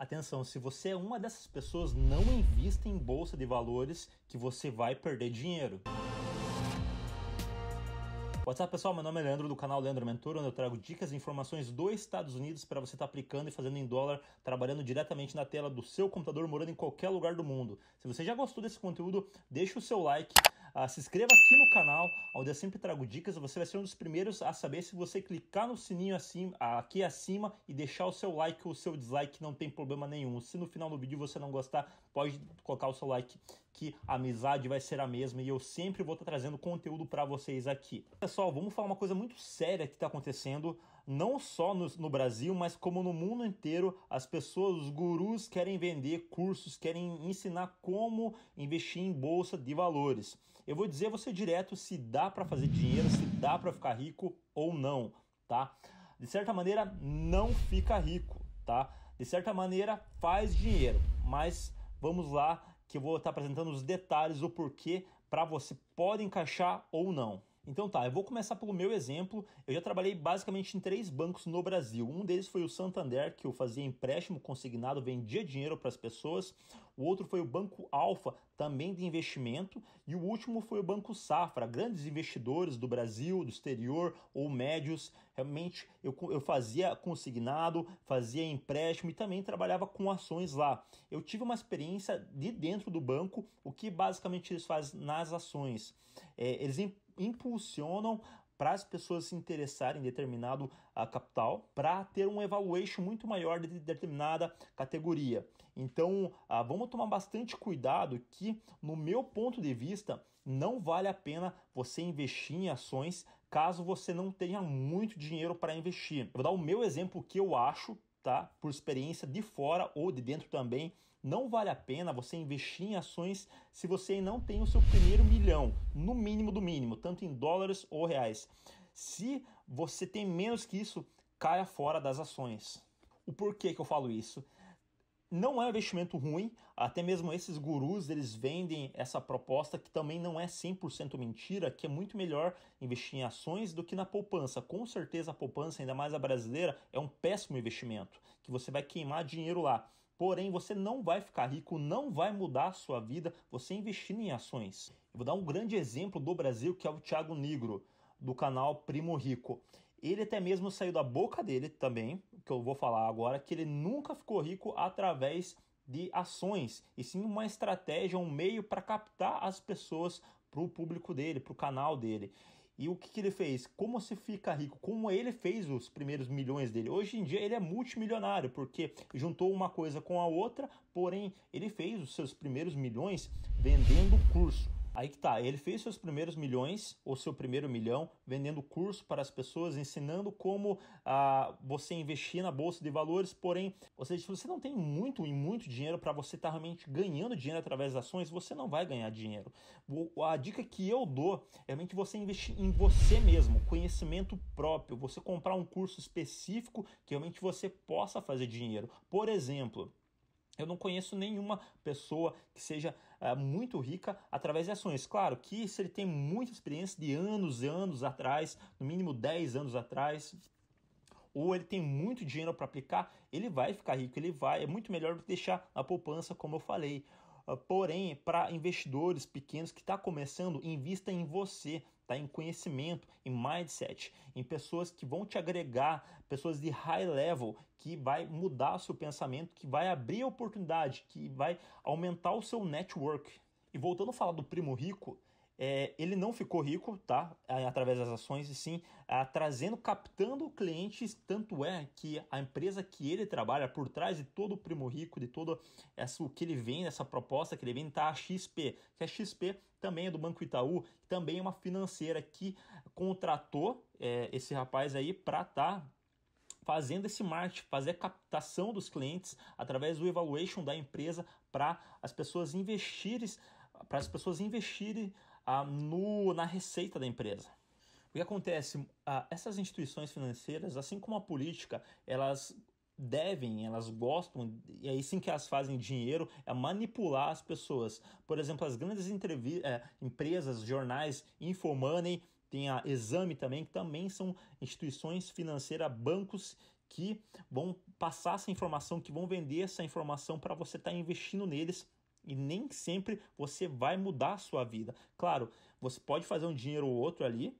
Atenção, se você é uma dessas pessoas, não invista em bolsa de valores que você vai perder dinheiro. What's up, pessoal? Meu nome é Leandro do canal Leandro Mentor, onde eu trago dicas e informações dos Estados Unidos para você estar tá aplicando e fazendo em dólar, trabalhando diretamente na tela do seu computador, morando em qualquer lugar do mundo. Se você já gostou desse conteúdo, deixa o seu like. Ah, se inscreva aqui no canal, onde eu sempre trago dicas. Você vai ser um dos primeiros a saber se você clicar no sininho assim, aqui acima e deixar o seu like ou o seu dislike, não tem problema nenhum. Se no final do vídeo você não gostar, pode colocar o seu like, que a amizade vai ser a mesma e eu sempre vou estar trazendo conteúdo para vocês aqui. Pessoal, vamos falar uma coisa muito séria que está acontecendo não só no, no, Brasil, mas como no mundo inteiro, as pessoas, os gurus querem vender cursos, querem ensinar como investir em bolsa de valores. Eu vou dizer você direto se dá para fazer dinheiro, se dá para ficar rico ou não, tá? De certa maneira, não fica rico, tá? De certa maneira, faz dinheiro, mas vamos lá que eu vou estar apresentando os detalhes o porquê para você pode encaixar ou não. Então tá, eu vou começar pelo meu exemplo. Eu já trabalhei basicamente em três bancos no Brasil. Um deles foi o Santander, que eu fazia empréstimo consignado, vendia dinheiro para as pessoas. O outro foi o Banco Alfa, também de investimento. E o último foi o Banco Safra, grandes investidores do Brasil, do exterior ou médios. Realmente eu, eu fazia consignado, fazia empréstimo e também trabalhava com ações lá. Eu tive uma experiência de dentro do banco, o que basicamente eles fazem nas ações. É, eles impulsionam para as pessoas se interessarem em determinado ah, capital, para ter um evaluation muito maior de determinada categoria. Então, ah, vamos tomar bastante cuidado que, no meu ponto de vista, não vale a pena você investir em ações caso você não tenha muito dinheiro para investir. Eu vou dar o meu exemplo que eu acho, tá? Por experiência de fora ou de dentro também não vale a pena você investir em ações se você não tem o seu primeiro milhão, no mínimo do mínimo, tanto em dólares ou reais. Se você tem menos que isso, caia fora das ações. O porquê que eu falo isso? não é um investimento ruim, até mesmo esses gurus, eles vendem essa proposta que também não é 100% mentira, que é muito melhor investir em ações do que na poupança. Com certeza a poupança, ainda mais a brasileira, é um péssimo investimento, que você vai queimar dinheiro lá. Porém, você não vai ficar rico, não vai mudar a sua vida você investindo em ações. Eu vou dar um grande exemplo do Brasil, que é o Thiago Negro, do canal Primo Rico. Ele até mesmo saiu da boca dele também, que eu vou falar agora, que ele nunca ficou rico através de ações, e sim uma estratégia, um meio para captar as pessoas para o público dele, para o canal dele. E o que, que ele fez? Como se fica rico? Como ele fez os primeiros milhões dele? Hoje em dia ele é multimilionário, porque juntou uma coisa com a outra, porém ele fez os seus primeiros milhões vendendo curso. Aí que tá, ele fez seus primeiros milhões, ou seu primeiro milhão, vendendo curso para as pessoas, ensinando como ah, você investir na bolsa de valores, porém, ou seja, se você não tem muito e muito dinheiro para você estar tá realmente ganhando dinheiro através das ações, você não vai ganhar dinheiro. A dica que eu dou é realmente você investir em você mesmo, conhecimento próprio, você comprar um curso específico que realmente você possa fazer dinheiro. Por exemplo, eu não conheço nenhuma pessoa que seja uh, muito rica através de ações. Claro que se ele tem muita experiência de anos e anos atrás, no mínimo 10 anos atrás, ou ele tem muito dinheiro para aplicar, ele vai ficar rico, ele vai. É muito melhor do que deixar na poupança, como eu falei. Uh, porém, para investidores pequenos que está começando, invista em você, tá? em conhecimento, em mindset, em pessoas que vão te agregar, pessoas de high level, que vai mudar seu pensamento, que vai abrir oportunidade, que vai aumentar o seu network. E voltando a falar do primo rico, é, ele não ficou rico, tá? É, através das ações, e sim a, é, trazendo, captando clientes. Tanto é que a empresa que ele trabalha, por trás de todo o primo rico, de todo essa, o que ele vende, essa proposta que ele vende, tá a XP, que é a XP também é do Banco Itaú, também é uma financeira que contratou é, esse rapaz aí para estar. Tá fazendo esse marketing, fazer a captação dos clientes através do evaluation da empresa para as pessoas investirem, para as pessoas investirem ah, no, na receita da empresa. O que acontece? Ah, essas instituições financeiras, assim como a política, elas devem, elas gostam, e é aí sim que elas fazem dinheiro, é manipular as pessoas. Por exemplo, as grandes é, empresas, jornais, Infomoney, tem a Exame também, que também são instituições financeiras, bancos que vão passar essa informação, que vão vender essa informação para você estar tá investindo neles e nem sempre você vai mudar a sua vida. Claro, você pode fazer um dinheiro ou outro ali,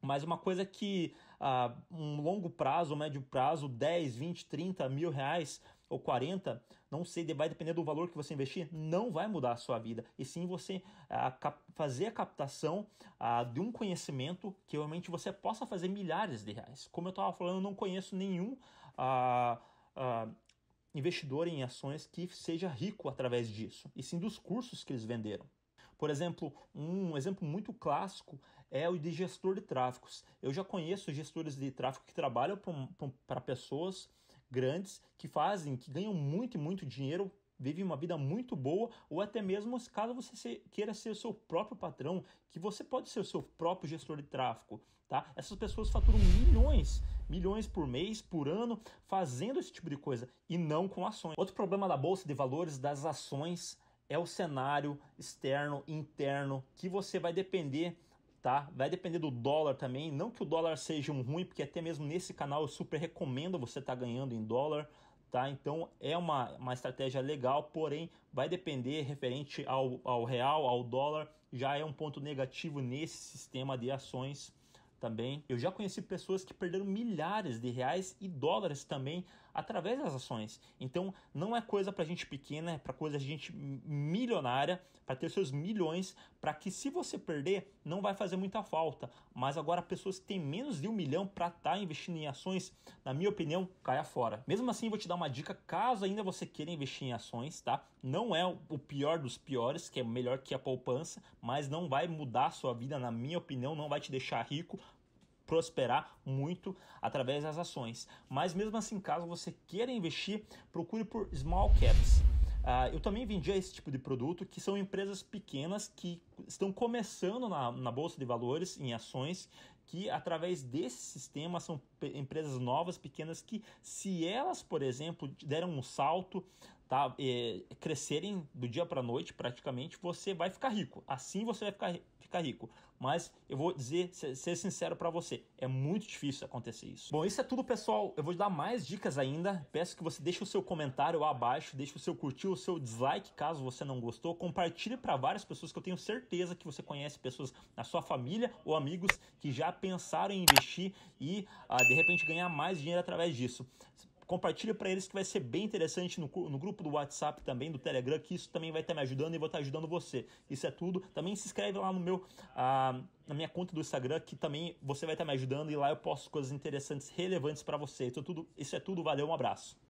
mas uma coisa que a uh, um longo prazo, um médio prazo, 10, 20, 30 mil reais ou 40, não sei, vai depender do valor que você investir, não vai mudar a sua vida. E sim você uh, fazer a captação uh, de um conhecimento que realmente você possa fazer milhares de reais. Como eu estava falando, eu não conheço nenhum. Uh, investidor em ações que seja rico através disso, e sim dos cursos que eles venderam. Por exemplo, um exemplo muito clássico é o de gestor de tráficos. Eu já conheço gestores de tráfego que trabalham para pessoas grandes que fazem, que ganham muito e muito dinheiro, vivem uma vida muito boa, ou até mesmo caso você queira ser o seu próprio patrão, que você pode ser o seu próprio gestor de tráfico. Tá? Essas pessoas faturam milhões milhões por mês, por ano, fazendo esse tipo de coisa e não com ações. Outro problema da bolsa de valores das ações é o cenário externo, interno, que você vai depender tá? Vai depender do dólar também. Não que o dólar seja um ruim, porque até mesmo nesse canal eu super recomendo você estar tá ganhando em dólar, tá? Então é uma, uma estratégia legal, porém vai depender referente ao, ao real, ao dólar, já é um ponto negativo nesse sistema de ações também. Eu já conheci pessoas que perderam milhares de reais e dólares também através das ações. Então não é coisa para gente pequena, é para coisa de gente milionária, para ter seus milhões, para que se você perder não vai fazer muita falta. Mas agora pessoas que têm menos de um milhão para estar tá investindo em ações, na minha opinião, caia fora. Mesmo assim, vou te dar uma dica caso ainda você queira investir em ações, tá? Não é o pior dos piores, que é melhor que a poupança, mas não vai mudar a sua vida, na minha opinião, não vai te deixar rico, prosperar muito através das ações. Mas mesmo assim, caso você queira investir, procure por small caps. Uh, eu também vendia esse tipo de produto, que são empresas pequenas que estão começando na, na Bolsa de Valores, em ações, que através desse sistema são empresas novas, pequenas, que se elas, por exemplo, deram um salto, tá, é, crescerem do dia para a noite praticamente, você vai ficar rico. Assim você vai ficar, ficar rico. Mas eu vou dizer, ser, ser sincero para você, é muito difícil acontecer isso. Bom, isso é tudo, pessoal. Eu vou dar mais dicas ainda. Peço que você deixe o seu comentário abaixo, deixe o seu curtir, o seu dislike caso você não gostou. Compartilhe para várias pessoas que eu tenho certeza certeza que você conhece pessoas na sua família ou amigos que já pensaram em investir e ah, de repente ganhar mais dinheiro através disso compartilha para eles que vai ser bem interessante no, no, grupo do WhatsApp também, do Telegram, que isso também vai estar tá me ajudando e vou estar tá ajudando você. Isso é tudo. Também se inscreve lá no meu, ah, na minha conta do Instagram, que também você vai estar tá me ajudando e lá eu posto coisas interessantes, relevantes para você. Isso, então tudo, isso é tudo. Valeu, um abraço.